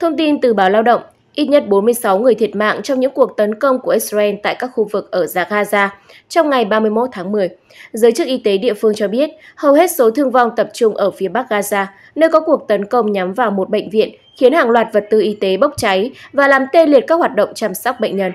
Thông tin từ báo Lao động, ít nhất 46 người thiệt mạng trong những cuộc tấn công của Israel tại các khu vực ở giải Gaza trong ngày 31 tháng 10. Giới chức y tế địa phương cho biết, hầu hết số thương vong tập trung ở phía bắc Gaza, nơi có cuộc tấn công nhắm vào một bệnh viện khiến hàng loạt vật tư y tế bốc cháy và làm tê liệt các hoạt động chăm sóc bệnh nhân.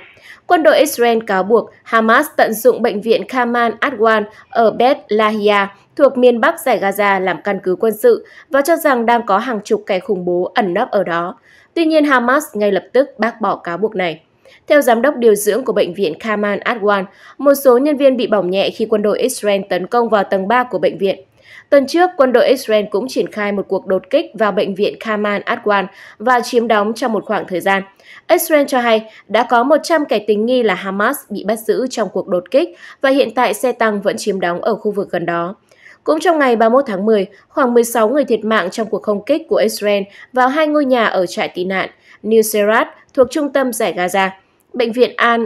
Quân đội Israel cáo buộc Hamas tận dụng bệnh viện Kamal Adwan ở Bet Lahia thuộc miền Bắc giải Gaza làm căn cứ quân sự và cho rằng đang có hàng chục kẻ khủng bố ẩn nấp ở đó. Tuy nhiên, Hamas ngay lập tức bác bỏ cáo buộc này. Theo giám đốc điều dưỡng của bệnh viện Kamal Adwan, một số nhân viên bị bỏng nhẹ khi quân đội Israel tấn công vào tầng 3 của bệnh viện. Tuần trước, quân đội Israel cũng triển khai một cuộc đột kích vào bệnh viện Kamal Adwan và chiếm đóng trong một khoảng thời gian. Israel cho hay đã có 100 kẻ tình nghi là Hamas bị bắt giữ trong cuộc đột kích và hiện tại xe tăng vẫn chiếm đóng ở khu vực gần đó. Cũng trong ngày 31 tháng 10, khoảng 16 người thiệt mạng trong cuộc không kích của Israel vào hai ngôi nhà ở trại tị nạn New Serat thuộc trung tâm giải Gaza. Bệnh viện Al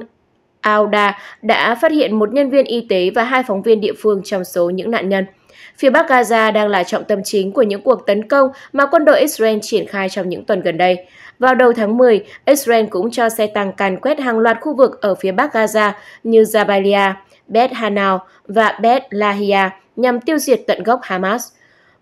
Auda đã phát hiện một nhân viên y tế và hai phóng viên địa phương trong số những nạn nhân. Phía Bắc Gaza đang là trọng tâm chính của những cuộc tấn công mà quân đội Israel triển khai trong những tuần gần đây. Vào đầu tháng 10, Israel cũng cho xe tăng càn quét hàng loạt khu vực ở phía Bắc Gaza như Jabalia, Bet Hanal và Bet Lahia nhằm tiêu diệt tận gốc Hamas.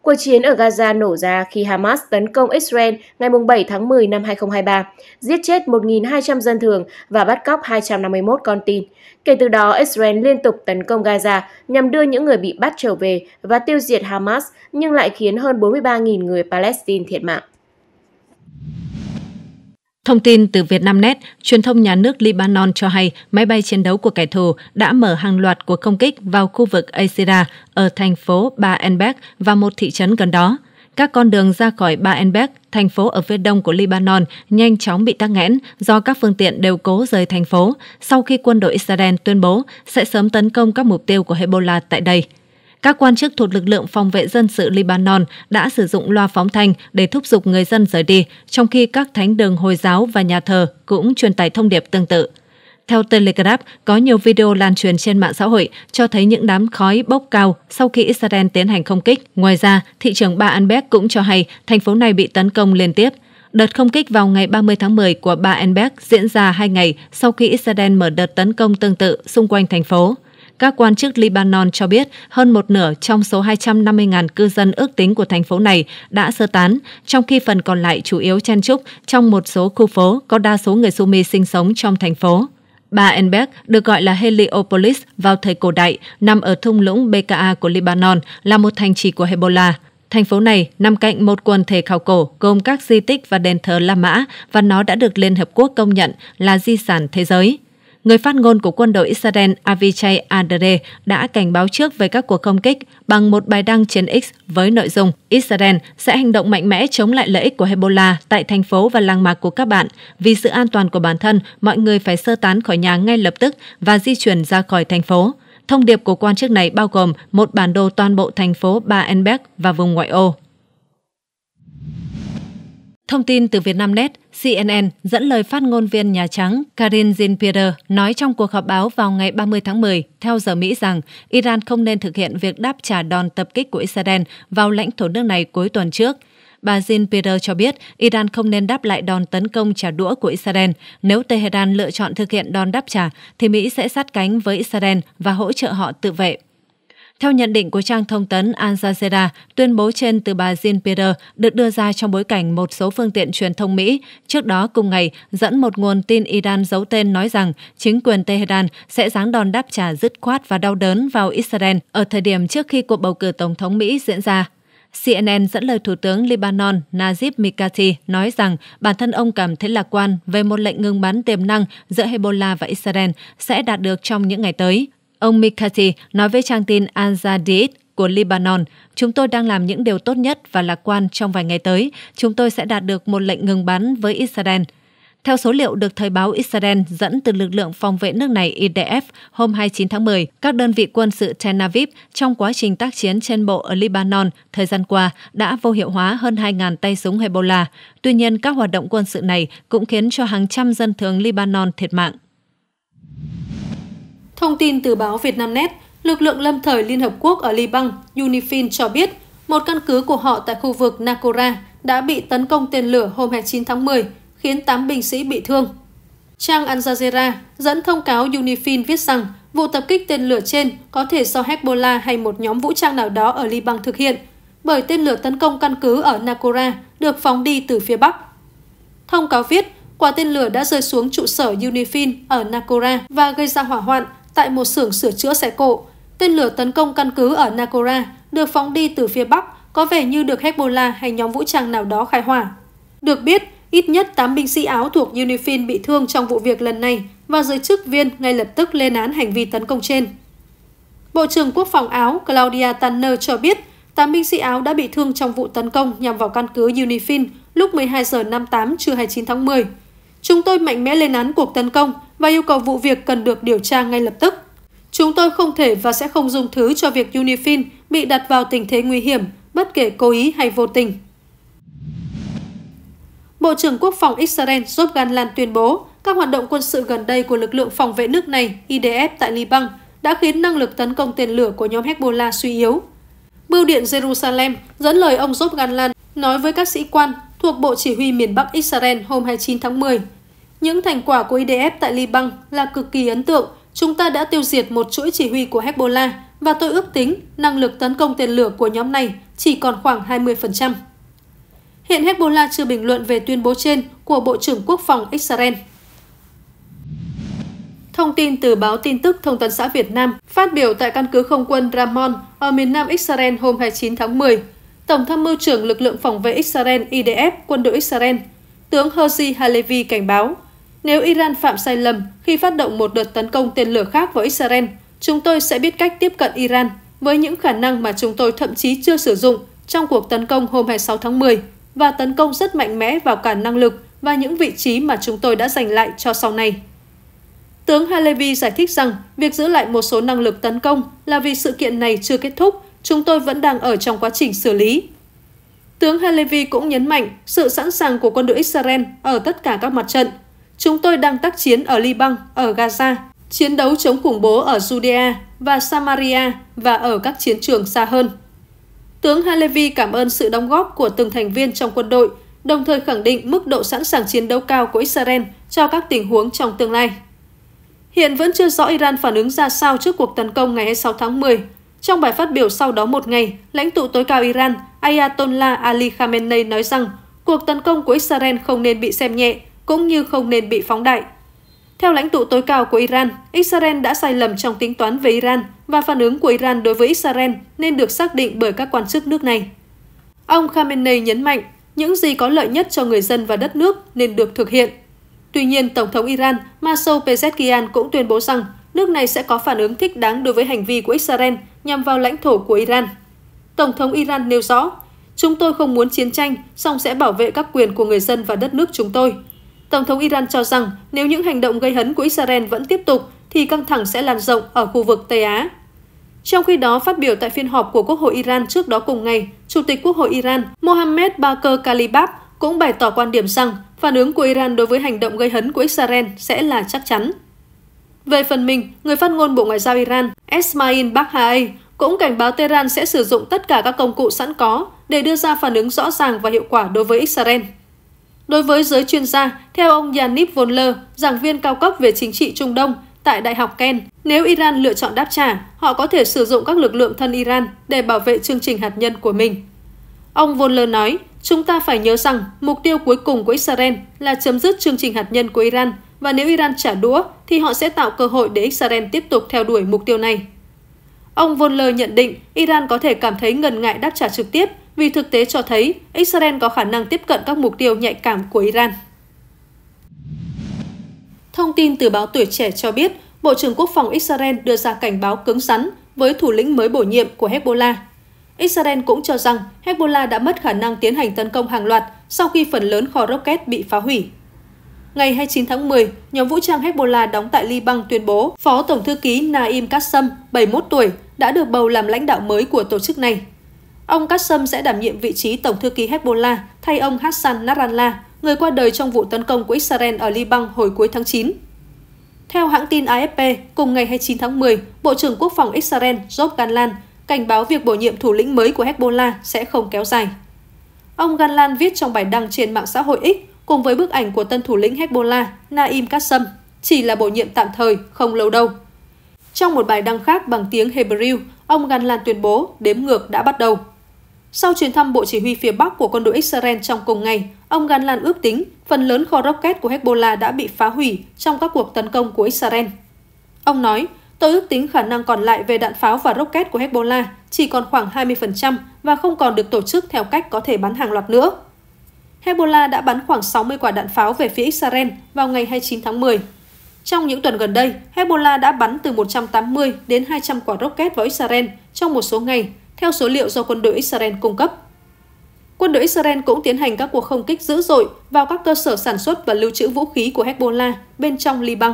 Cuộc chiến ở Gaza nổ ra khi Hamas tấn công Israel ngày 7 tháng 10 năm 2023, giết chết 1.200 dân thường và bắt cóc 251 con tin. Kể từ đó, Israel liên tục tấn công Gaza nhằm đưa những người bị bắt trở về và tiêu diệt Hamas nhưng lại khiến hơn 43.000 người Palestine thiệt mạng. Thông tin từ Vietnamnet, truyền thông nhà nước Libanon cho hay máy bay chiến đấu của kẻ thù đã mở hàng loạt cuộc không kích vào khu vực Asira ở thành phố Baalbek và một thị trấn gần đó. Các con đường ra khỏi Baalbek, thành phố ở phía đông của Libanon, nhanh chóng bị tắc nghẽn do các phương tiện đều cố rời thành phố sau khi quân đội Israel tuyên bố sẽ sớm tấn công các mục tiêu của Hezbollah tại đây. Các quan chức thuộc lực lượng phòng vệ dân sự Libanon đã sử dụng loa phóng thanh để thúc giục người dân rời đi, trong khi các thánh đường Hồi giáo và nhà thờ cũng truyền tải thông điệp tương tự. Theo Telegraph, có nhiều video lan truyền trên mạng xã hội cho thấy những đám khói bốc cao sau khi Israel tiến hành không kích. Ngoài ra, thị trưởng Ba Anbeck cũng cho hay thành phố này bị tấn công liên tiếp. Đợt không kích vào ngày 30 tháng 10 của Ba Anbeck diễn ra hai ngày sau khi Israel mở đợt tấn công tương tự xung quanh thành phố. Các quan chức Libanon cho biết hơn một nửa trong số 250.000 cư dân ước tính của thành phố này đã sơ tán, trong khi phần còn lại chủ yếu chen trúc trong một số khu phố có đa số người Sumi sinh sống trong thành phố. Baalbek được gọi là Heliopolis vào thời cổ đại, nằm ở thung lũng BKA của Libanon, là một thành trì của Hezbollah. Thành phố này nằm cạnh một quần thể khảo cổ gồm các di tích và đền thờ La Mã và nó đã được Liên Hợp Quốc công nhận là di sản thế giới người phát ngôn của quân đội Israel Avichai Adere đã cảnh báo trước về các cuộc không kích bằng một bài đăng trên X với nội dung Israel sẽ hành động mạnh mẽ chống lại lợi ích của Hezbollah tại thành phố và làng mạc của các bạn. Vì sự an toàn của bản thân, mọi người phải sơ tán khỏi nhà ngay lập tức và di chuyển ra khỏi thành phố. Thông điệp của quan chức này bao gồm một bản đồ toàn bộ thành phố Baalbek và vùng ngoại ô. Thông tin từ Vietnamnet, CNN dẫn lời phát ngôn viên Nhà Trắng Karin Jean-Pierre nói trong cuộc họp báo vào ngày 30 tháng 10 theo giờ Mỹ rằng Iran không nên thực hiện việc đáp trả đòn tập kích của Israel vào lãnh thổ nước này cuối tuần trước. Bà Jean-Pierre cho biết Iran không nên đáp lại đòn tấn công trả đũa của Israel. Nếu Tehran lựa chọn thực hiện đòn đáp trả, thì Mỹ sẽ sát cánh với Israel và hỗ trợ họ tự vệ. Theo nhận định của trang thông tấn Al Jazeera, tuyên bố trên từ bà Jean Pierre được đưa ra trong bối cảnh một số phương tiện truyền thông Mỹ trước đó cùng ngày dẫn một nguồn tin Iran giấu tên nói rằng chính quyền Tehran sẽ giáng đòn đáp trả dứt khoát và đau đớn vào Israel ở thời điểm trước khi cuộc bầu cử tổng thống Mỹ diễn ra. CNN dẫn lời Thủ tướng Lebanon Najib Mikati nói rằng bản thân ông cảm thấy lạc quan về một lệnh ngừng bắn tiềm năng giữa Hezbollah và Israel sẽ đạt được trong những ngày tới. Ông Mikati nói với trang tin Al-Jadid của Lebanon, chúng tôi đang làm những điều tốt nhất và lạc quan trong vài ngày tới, chúng tôi sẽ đạt được một lệnh ngừng bắn với Israel. Theo số liệu được thời báo Israel dẫn từ lực lượng phòng vệ nước này IDF hôm 29 tháng 10, các đơn vị quân sự Tel Aviv trong quá trình tác chiến trên bộ ở Lebanon thời gian qua đã vô hiệu hóa hơn 2.000 tay súng Hezbollah. Tuy nhiên, các hoạt động quân sự này cũng khiến cho hàng trăm dân thường Lebanon thiệt mạng. Thông tin từ báo Vietnamnet, lực lượng lâm thời Liên Hợp Quốc ở Liban, UNIFIL cho biết, một căn cứ của họ tại khu vực Nakora đã bị tấn công tên lửa hôm 29 tháng 10, khiến 8 binh sĩ bị thương. Trang Al Jazeera dẫn thông cáo UNIFIL viết rằng vụ tập kích tên lửa trên có thể do Hezbollah hay một nhóm vũ trang nào đó ở Liban thực hiện, bởi tên lửa tấn công căn cứ ở Nakora được phóng đi từ phía Bắc. Thông cáo viết, quả tên lửa đã rơi xuống trụ sở UNIFIL ở Nakora và gây ra hỏa hoạn tại một xưởng sửa chữa xe cộ. Tên lửa tấn công căn cứ ở Nakora được phóng đi từ phía Bắc, có vẻ như được Hezbollah hay nhóm vũ trang nào đó khai hỏa. Được biết, ít nhất 8 binh sĩ Áo thuộc UNIFIL bị thương trong vụ việc lần này và giới chức viên ngay lập tức lên án hành vi tấn công trên. Bộ trưởng Quốc phòng Áo Claudia Tanner cho biết, 8 binh sĩ Áo đã bị thương trong vụ tấn công nhằm vào căn cứ UNIFIL lúc 12 giờ 58 trưa 29 tháng 10. Chúng tôi mạnh mẽ lên án cuộc tấn công và yêu cầu vụ việc cần được điều tra ngay lập tức. Chúng tôi không thể và sẽ không dùng thứ cho việc Unifin bị đặt vào tình thế nguy hiểm, bất kể cố ý hay vô tình. Bộ trưởng Quốc phòng Israel Job Ganlan tuyên bố các hoạt động quân sự gần đây của lực lượng phòng vệ nước này IDF tại Liban đã khiến năng lực tấn công tên lửa của nhóm Hezbollah suy yếu. Bưu điện Jerusalem dẫn lời ông Job Ganlan nói với các sĩ quan thuộc Bộ Chỉ huy miền Bắc Israel hôm 29 tháng 10 những thành quả của IDF tại Liban là cực kỳ ấn tượng. Chúng ta đã tiêu diệt một chuỗi chỉ huy của Hezbollah và tôi ước tính năng lực tấn công tên lửa của nhóm này chỉ còn khoảng 20%. Hiện Hezbollah chưa bình luận về tuyên bố trên của Bộ trưởng Quốc phòng Israel. Thông tin từ báo tin tức Thông tấn xã Việt Nam phát biểu tại căn cứ không quân Ramon ở miền nam Israel hôm 29 tháng 10, Tổng tham mưu trưởng lực lượng phòng vệ Israel IDF, quân đội Israel, tướng Hosi Halevi cảnh báo nếu Iran phạm sai lầm khi phát động một đợt tấn công tên lửa khác vào Israel, chúng tôi sẽ biết cách tiếp cận Iran với những khả năng mà chúng tôi thậm chí chưa sử dụng trong cuộc tấn công hôm 26 tháng 10 và tấn công rất mạnh mẽ vào cả năng lực và những vị trí mà chúng tôi đã giành lại cho sau này. Tướng Halevi giải thích rằng việc giữ lại một số năng lực tấn công là vì sự kiện này chưa kết thúc, chúng tôi vẫn đang ở trong quá trình xử lý. Tướng Halevi cũng nhấn mạnh sự sẵn sàng của quân đội Israel ở tất cả các mặt trận – Chúng tôi đang tác chiến ở Liban, ở Gaza, chiến đấu chống khủng bố ở Judea và Samaria và ở các chiến trường xa hơn. Tướng Halevi cảm ơn sự đóng góp của từng thành viên trong quân đội, đồng thời khẳng định mức độ sẵn sàng chiến đấu cao của Israel cho các tình huống trong tương lai. Hiện vẫn chưa rõ Iran phản ứng ra sao trước cuộc tấn công ngày 26 tháng 10. Trong bài phát biểu sau đó một ngày, lãnh tụ tối cao Iran Ayatollah Ali Khamenei nói rằng cuộc tấn công của Israel không nên bị xem nhẹ cũng như không nên bị phóng đại. Theo lãnh tụ tối cao của Iran, Israel đã sai lầm trong tính toán về Iran và phản ứng của Iran đối với Israel nên được xác định bởi các quan chức nước này. Ông Khamenei nhấn mạnh, những gì có lợi nhất cho người dân và đất nước nên được thực hiện. Tuy nhiên, Tổng thống Iran Masoud Pezeshkian cũng tuyên bố rằng nước này sẽ có phản ứng thích đáng đối với hành vi của Israel nhằm vào lãnh thổ của Iran. Tổng thống Iran nêu rõ, chúng tôi không muốn chiến tranh, song sẽ bảo vệ các quyền của người dân và đất nước chúng tôi, Tổng thống Iran cho rằng nếu những hành động gây hấn của Israel vẫn tiếp tục, thì căng thẳng sẽ lan rộng ở khu vực Tây Á. Trong khi đó, phát biểu tại phiên họp của Quốc hội Iran trước đó cùng ngày, Chủ tịch Quốc hội Iran Mohammed Bakr Kalibab cũng bày tỏ quan điểm rằng phản ứng của Iran đối với hành động gây hấn của Israel sẽ là chắc chắn. Về phần mình, người phát ngôn Bộ Ngoại giao Iran Esmail Baghaei cũng cảnh báo Tehran sẽ sử dụng tất cả các công cụ sẵn có để đưa ra phản ứng rõ ràng và hiệu quả đối với Israel. Đối với giới chuyên gia, theo ông Yannick Vonler, giảng viên cao cấp về chính trị Trung Đông tại Đại học Ken, nếu Iran lựa chọn đáp trả, họ có thể sử dụng các lực lượng thân Iran để bảo vệ chương trình hạt nhân của mình. Ông Vonler nói, chúng ta phải nhớ rằng mục tiêu cuối cùng của Israel là chấm dứt chương trình hạt nhân của Iran và nếu Iran trả đũa thì họ sẽ tạo cơ hội để Israel tiếp tục theo đuổi mục tiêu này. Ông Vonler nhận định Iran có thể cảm thấy ngần ngại đáp trả trực tiếp vì thực tế cho thấy Israel có khả năng tiếp cận các mục tiêu nhạy cảm của Iran. Thông tin từ báo Tuổi Trẻ cho biết, Bộ trưởng Quốc phòng Israel đưa ra cảnh báo cứng rắn với thủ lĩnh mới bổ nhiệm của Hezbollah. Israel cũng cho rằng Hezbollah đã mất khả năng tiến hành tấn công hàng loạt sau khi phần lớn kho rocket bị phá hủy. Ngày 29 tháng 10, nhóm vũ trang Hezbollah đóng tại Liban tuyên bố Phó Tổng Thư ký Naim Kassam, 71 tuổi, đã được bầu làm lãnh đạo mới của tổ chức này. Ông Qassam sẽ đảm nhiệm vị trí Tổng thư ký Hezbollah thay ông Hassan Nasrallah, người qua đời trong vụ tấn công của Israel ở Liban hồi cuối tháng 9. Theo hãng tin AFP, cùng ngày 29 tháng 10, Bộ trưởng Quốc phòng Israel Job Gallant cảnh báo việc bổ nhiệm thủ lĩnh mới của Hezbollah sẽ không kéo dài. Ông Gallant viết trong bài đăng trên mạng xã hội X cùng với bức ảnh của tân thủ lĩnh Hezbollah Naim Qassam, chỉ là bổ nhiệm tạm thời, không lâu đâu. Trong một bài đăng khác bằng tiếng Hebrew, ông Gallant tuyên bố đếm ngược đã bắt đầu. Sau chuyến thăm Bộ Chỉ huy phía Bắc của quân đội Israel trong cùng ngày, ông Ganlan ước tính phần lớn kho rocket của Hezbollah đã bị phá hủy trong các cuộc tấn công của Israel. Ông nói, tôi ước tính khả năng còn lại về đạn pháo và rocket của Hezbollah chỉ còn khoảng 20% và không còn được tổ chức theo cách có thể bắn hàng loạt nữa. Hezbollah đã bắn khoảng 60 quả đạn pháo về phía Israel vào ngày 29 tháng 10. Trong những tuần gần đây, Hezbollah đã bắn từ 180 đến 200 quả rocket vào Israel trong một số ngày, theo số liệu do quân đội Israel cung cấp. Quân đội Israel cũng tiến hành các cuộc không kích dữ dội vào các cơ sở sản xuất và lưu trữ vũ khí của Hezbollah bên trong Liban.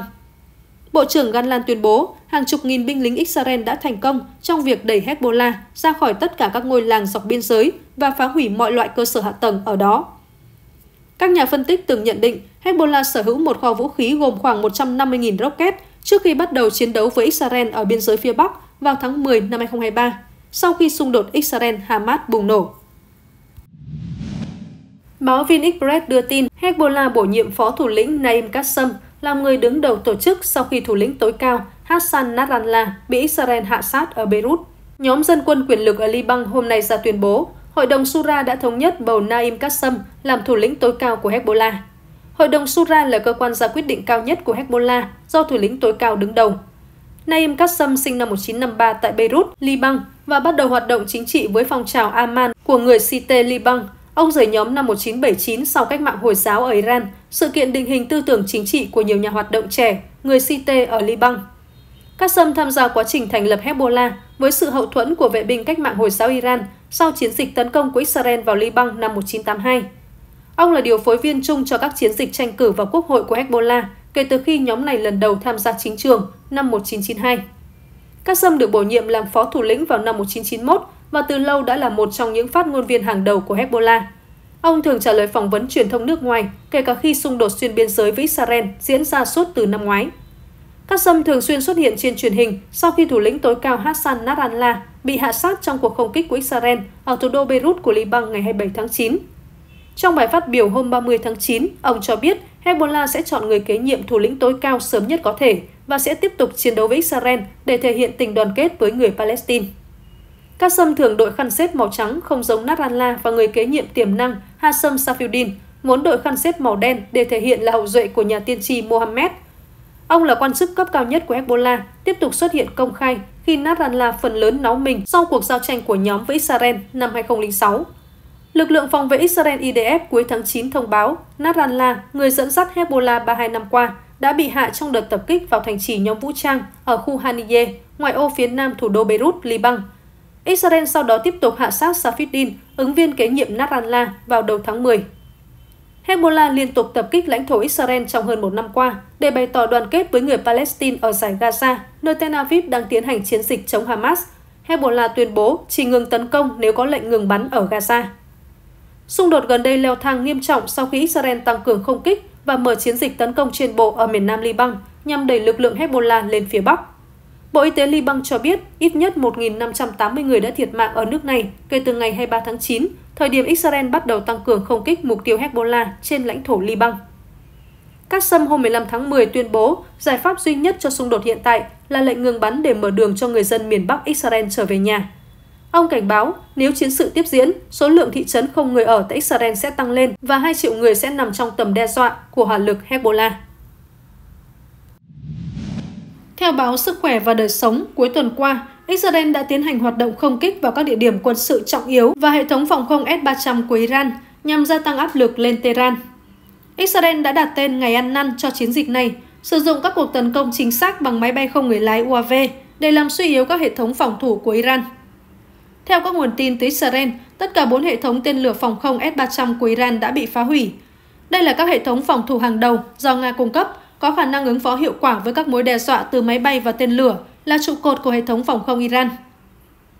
Bộ trưởng Ganlan tuyên bố hàng chục nghìn binh lính Israel đã thành công trong việc đẩy Hezbollah ra khỏi tất cả các ngôi làng dọc biên giới và phá hủy mọi loại cơ sở hạ tầng ở đó. Các nhà phân tích từng nhận định Hezbollah sở hữu một kho vũ khí gồm khoảng 150.000 rocket trước khi bắt đầu chiến đấu với Israel ở biên giới phía Bắc vào tháng 10 năm 2023 sau khi xung đột Israel-Hamas bùng nổ. Báo Vin Express đưa tin Hezbollah bổ nhiệm phó thủ lĩnh Naim Qassam làm người đứng đầu tổ chức sau khi thủ lĩnh tối cao Hassan Nasrallah bị Israel hạ sát ở Beirut. Nhóm dân quân quyền lực ở Liban hôm nay ra tuyên bố Hội đồng Sura đã thống nhất bầu Naim Qassam làm thủ lĩnh tối cao của Hezbollah. Hội đồng Sura là cơ quan ra quyết định cao nhất của Hezbollah do thủ lĩnh tối cao đứng đầu. Naim Kassam sinh năm 1953 tại Beirut, Liban và bắt đầu hoạt động chính trị với phong trào Aman của người Site Liban. Ông rời nhóm năm 1979 sau cách mạng Hồi giáo ở Iran, sự kiện định hình tư tưởng chính trị của nhiều nhà hoạt động trẻ, người Site ở Liban. Kassam tham gia quá trình thành lập Hezbollah với sự hậu thuẫn của vệ binh cách mạng Hồi giáo Iran sau chiến dịch tấn công của Israel vào Liban năm 1982. Ông là điều phối viên chung cho các chiến dịch tranh cử vào quốc hội của Hezbollah – kể từ khi nhóm này lần đầu tham gia chính trường năm 1992. Các Sâm được bổ nhiệm làm phó thủ lĩnh vào năm 1991 và từ lâu đã là một trong những phát ngôn viên hàng đầu của Hezbollah. Ông thường trả lời phỏng vấn truyền thông nước ngoài, kể cả khi xung đột xuyên biên giới với Israel diễn ra suốt từ năm ngoái. Các Sâm thường xuyên xuất hiện trên truyền hình sau khi thủ lĩnh tối cao Hassan Nasrallah bị hạ sát trong cuộc không kích của Israel ở thủ đô Beirut của Liban ngày 27 tháng 9. Trong bài phát biểu hôm 30 tháng 9, ông cho biết Hezbollah sẽ chọn người kế nhiệm thủ lĩnh tối cao sớm nhất có thể và sẽ tiếp tục chiến đấu với Israel để thể hiện tình đoàn kết với người Palestine. Qassam thường đội khăn xếp màu trắng không giống Nasrallah và người kế nhiệm tiềm năng Hassan Safiuddin, muốn đội khăn xếp màu đen để thể hiện là hậu duệ của nhà tiên tri Mohammed. Ông là quan chức cấp cao nhất của Hezbollah, tiếp tục xuất hiện công khai khi Nasrallah phần lớn náo mình sau cuộc giao tranh của nhóm với Israel năm 2006. Lực lượng phòng vệ Israel IDF cuối tháng 9 thông báo Nasrallah, người dẫn dắt Hezbollah 32 năm qua, đã bị hạ trong đợt tập kích vào thành trì nhóm vũ trang ở khu Haniye, ngoại ô phía nam thủ đô Beirut, Liban. Israel sau đó tiếp tục hạ sát Safiddin, ứng viên kế nhiệm Nasrallah, vào đầu tháng 10. Hezbollah liên tục tập kích lãnh thổ Israel trong hơn một năm qua để bày tỏ đoàn kết với người Palestine ở giải Gaza, nơi Tel Aviv đang tiến hành chiến dịch chống Hamas. Hezbollah tuyên bố chỉ ngừng tấn công nếu có lệnh ngừng bắn ở Gaza. Xung đột gần đây leo thang nghiêm trọng sau khi Israel tăng cường không kích và mở chiến dịch tấn công trên bộ ở miền Nam Liban nhằm đẩy lực lượng Hezbollah lên phía Bắc. Bộ Y tế Liban cho biết ít nhất 1.580 người đã thiệt mạng ở nước này kể từ ngày 23 tháng 9, thời điểm Israel bắt đầu tăng cường không kích mục tiêu Hezbollah trên lãnh thổ Liban. Các sâm hôm 15 tháng 10 tuyên bố giải pháp duy nhất cho xung đột hiện tại là lệnh ngừng bắn để mở đường cho người dân miền Bắc Israel trở về nhà. Ông cảnh báo, nếu chiến sự tiếp diễn, số lượng thị trấn không người ở tại Israel sẽ tăng lên và 2 triệu người sẽ nằm trong tầm đe dọa của hỏa lực Hezbollah. Theo báo Sức khỏe và Đời sống, cuối tuần qua, Israel đã tiến hành hoạt động không kích vào các địa điểm quân sự trọng yếu và hệ thống phòng không S-300 của Iran nhằm gia tăng áp lực lên Tehran. Israel đã đặt tên ngày ăn năn cho chiến dịch này, sử dụng các cuộc tấn công chính xác bằng máy bay không người lái UAV để làm suy yếu các hệ thống phòng thủ của Iran. Theo các nguồn tin từ Israel, tất cả bốn hệ thống tên lửa phòng không S-300 của Iran đã bị phá hủy. Đây là các hệ thống phòng thủ hàng đầu do Nga cung cấp, có khả năng ứng phó hiệu quả với các mối đe dọa từ máy bay và tên lửa, là trụ cột của hệ thống phòng không Iran.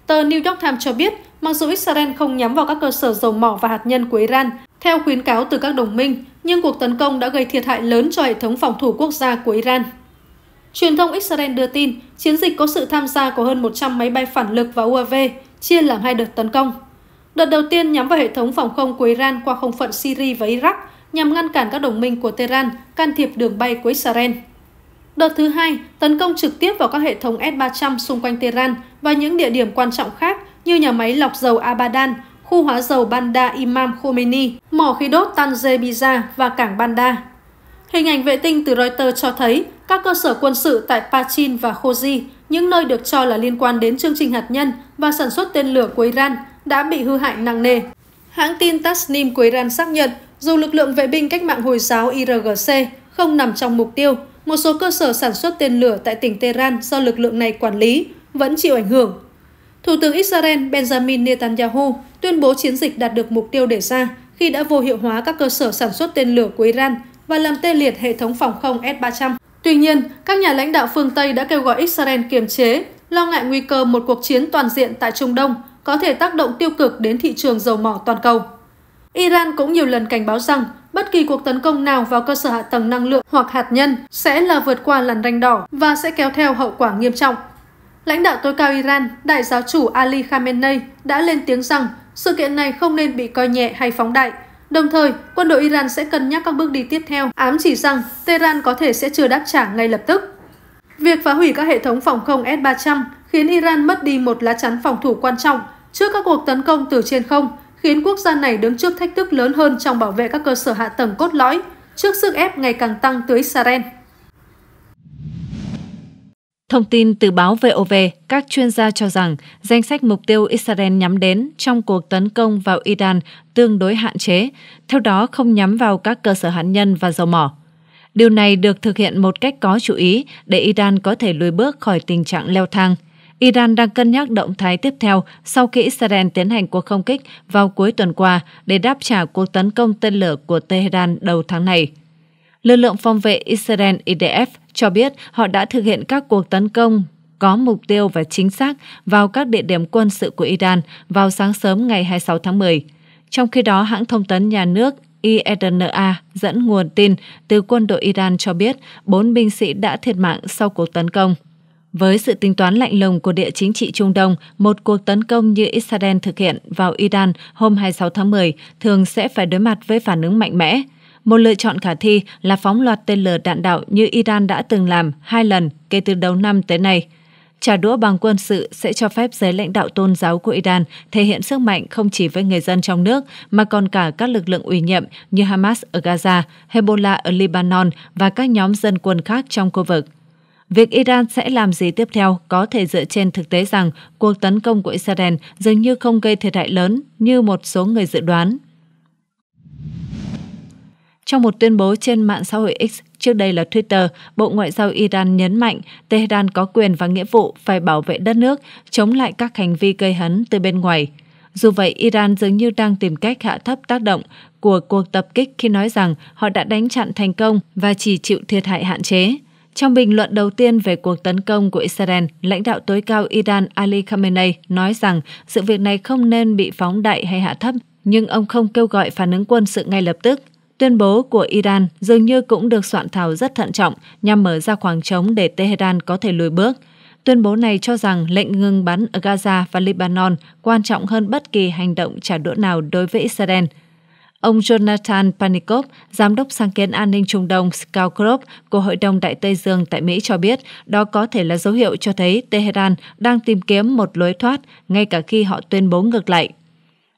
Tờ New York Times cho biết, mặc dù Israel không nhắm vào các cơ sở dầu mỏ và hạt nhân của Iran, theo khuyến cáo từ các đồng minh, nhưng cuộc tấn công đã gây thiệt hại lớn cho hệ thống phòng thủ quốc gia của Iran. Truyền thông Israel đưa tin, chiến dịch có sự tham gia của hơn 100 máy bay phản lực và UAV, chia làm hai đợt tấn công. Đợt đầu tiên nhắm vào hệ thống phòng không của Iran qua không phận Syria và Iraq nhằm ngăn cản các đồng minh của Tehran can thiệp đường bay của Israel. Đợt thứ hai, tấn công trực tiếp vào các hệ thống S-300 xung quanh Tehran và những địa điểm quan trọng khác như nhà máy lọc dầu Abadan, khu hóa dầu Banda Imam Khomeini, mỏ khí đốt Tanzania và cảng Banda. Hình ảnh vệ tinh từ Reuters cho thấy các cơ sở quân sự tại Pachin và Khoji những nơi được cho là liên quan đến chương trình hạt nhân và sản xuất tên lửa của Iran đã bị hư hại nặng nề. Hãng tin Tasnim của Iran xác nhận, dù lực lượng vệ binh cách mạng Hồi giáo IRGC không nằm trong mục tiêu, một số cơ sở sản xuất tên lửa tại tỉnh Tehran do lực lượng này quản lý vẫn chịu ảnh hưởng. Thủ tướng Israel Benjamin Netanyahu tuyên bố chiến dịch đạt được mục tiêu đề ra khi đã vô hiệu hóa các cơ sở sản xuất tên lửa của Iran và làm tê liệt hệ thống phòng không S-300. Tuy nhiên, các nhà lãnh đạo phương Tây đã kêu gọi Israel kiềm chế, lo ngại nguy cơ một cuộc chiến toàn diện tại Trung Đông có thể tác động tiêu cực đến thị trường dầu mỏ toàn cầu. Iran cũng nhiều lần cảnh báo rằng bất kỳ cuộc tấn công nào vào cơ sở hạ tầng năng lượng hoặc hạt nhân sẽ là vượt qua làn ranh đỏ và sẽ kéo theo hậu quả nghiêm trọng. Lãnh đạo tối cao Iran, đại giáo chủ Ali Khamenei đã lên tiếng rằng sự kiện này không nên bị coi nhẹ hay phóng đại – Đồng thời, quân đội Iran sẽ cân nhắc các bước đi tiếp theo, ám chỉ rằng Tehran có thể sẽ chưa đáp trả ngay lập tức. Việc phá hủy các hệ thống phòng không S-300 khiến Iran mất đi một lá chắn phòng thủ quan trọng trước các cuộc tấn công từ trên không, khiến quốc gia này đứng trước thách thức lớn hơn trong bảo vệ các cơ sở hạ tầng cốt lõi, trước sức ép ngày càng tăng tới Israel. Thông tin từ báo VOV, các chuyên gia cho rằng danh sách mục tiêu Israel nhắm đến trong cuộc tấn công vào Iran tương đối hạn chế, theo đó không nhắm vào các cơ sở hạt nhân và dầu mỏ. Điều này được thực hiện một cách có chú ý để Iran có thể lùi bước khỏi tình trạng leo thang. Iran đang cân nhắc động thái tiếp theo sau khi Israel tiến hành cuộc không kích vào cuối tuần qua để đáp trả cuộc tấn công tên lửa của Tehran đầu tháng này. Lực lượng phòng vệ Israel IDF cho biết họ đã thực hiện các cuộc tấn công có mục tiêu và chính xác vào các địa điểm quân sự của Iran vào sáng sớm ngày 26 tháng 10. Trong khi đó, hãng thông tấn nhà nước IRNA e dẫn nguồn tin từ quân đội Iran cho biết bốn binh sĩ đã thiệt mạng sau cuộc tấn công. Với sự tính toán lạnh lùng của địa chính trị Trung Đông, một cuộc tấn công như Israel thực hiện vào Iran hôm 26 tháng 10 thường sẽ phải đối mặt với phản ứng mạnh mẽ. Một lựa chọn khả thi là phóng loạt tên lửa đạn đạo như Iran đã từng làm hai lần kể từ đầu năm tới nay. Trả đũa bằng quân sự sẽ cho phép giới lãnh đạo tôn giáo của Iran thể hiện sức mạnh không chỉ với người dân trong nước mà còn cả các lực lượng ủy nhiệm như Hamas ở Gaza, Hezbollah ở Lebanon và các nhóm dân quân khác trong khu vực. Việc Iran sẽ làm gì tiếp theo có thể dựa trên thực tế rằng cuộc tấn công của Israel dường như không gây thiệt hại lớn như một số người dự đoán. Trong một tuyên bố trên mạng xã hội X, trước đây là Twitter, Bộ Ngoại giao Iran nhấn mạnh Tehran có quyền và nghĩa vụ phải bảo vệ đất nước, chống lại các hành vi gây hấn từ bên ngoài. Dù vậy, Iran dường như đang tìm cách hạ thấp tác động của cuộc tập kích khi nói rằng họ đã đánh chặn thành công và chỉ chịu thiệt hại hạn chế. Trong bình luận đầu tiên về cuộc tấn công của Israel, lãnh đạo tối cao Iran Ali Khamenei nói rằng sự việc này không nên bị phóng đại hay hạ thấp, nhưng ông không kêu gọi phản ứng quân sự ngay lập tức. Tuyên bố của Iran dường như cũng được soạn thảo rất thận trọng nhằm mở ra khoảng trống để Tehran có thể lùi bước. Tuyên bố này cho rằng lệnh ngừng bắn ở Gaza và Lebanon quan trọng hơn bất kỳ hành động trả đũa nào đối với Israel. Ông Jonathan Panikov, giám đốc sáng kiến an ninh Trung Đông Scout của Hội đồng Đại Tây Dương tại Mỹ cho biết đó có thể là dấu hiệu cho thấy Tehran đang tìm kiếm một lối thoát ngay cả khi họ tuyên bố ngược lại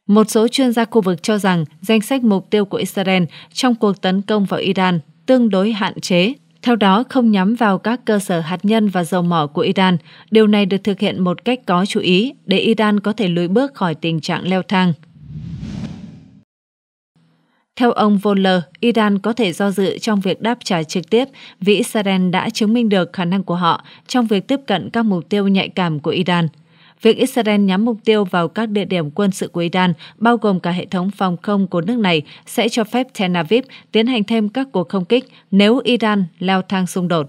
một số chuyên gia khu vực cho rằng danh sách mục tiêu của Israel trong cuộc tấn công vào Iran tương đối hạn chế, theo đó không nhắm vào các cơ sở hạt nhân và dầu mỏ của Iran. Điều này được thực hiện một cách có chú ý để Iran có thể lùi bước khỏi tình trạng leo thang. Theo ông Voller, Iran có thể do dự trong việc đáp trả trực tiếp vì Israel đã chứng minh được khả năng của họ trong việc tiếp cận các mục tiêu nhạy cảm của Iran – việc Israel nhắm mục tiêu vào các địa điểm quân sự của Iran, bao gồm cả hệ thống phòng không của nước này, sẽ cho phép Tel Aviv tiến hành thêm các cuộc không kích nếu Iran leo thang xung đột.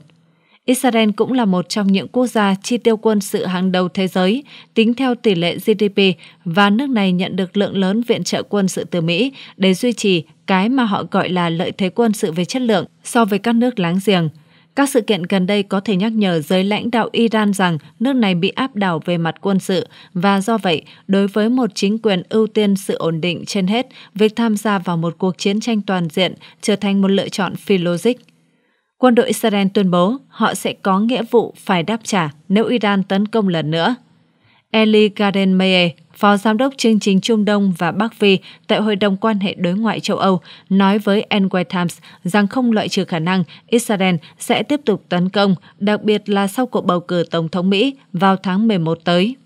Israel cũng là một trong những quốc gia chi tiêu quân sự hàng đầu thế giới, tính theo tỷ lệ GDP, và nước này nhận được lượng lớn viện trợ quân sự từ Mỹ để duy trì cái mà họ gọi là lợi thế quân sự về chất lượng so với các nước láng giềng – các sự kiện gần đây có thể nhắc nhở giới lãnh đạo Iran rằng nước này bị áp đảo về mặt quân sự và do vậy, đối với một chính quyền ưu tiên sự ổn định trên hết, việc tham gia vào một cuộc chiến tranh toàn diện trở thành một lựa chọn phi logic. Quân đội Israel tuyên bố họ sẽ có nghĩa vụ phải đáp trả nếu Iran tấn công lần nữa. Eli Garen Meyer, Phó Giám đốc chương trình Trung Đông và Bắc Phi tại Hội đồng quan hệ đối ngoại châu Âu, nói với Enway Times rằng không loại trừ khả năng Israel sẽ tiếp tục tấn công, đặc biệt là sau cuộc bầu cử Tổng thống Mỹ vào tháng 11 tới.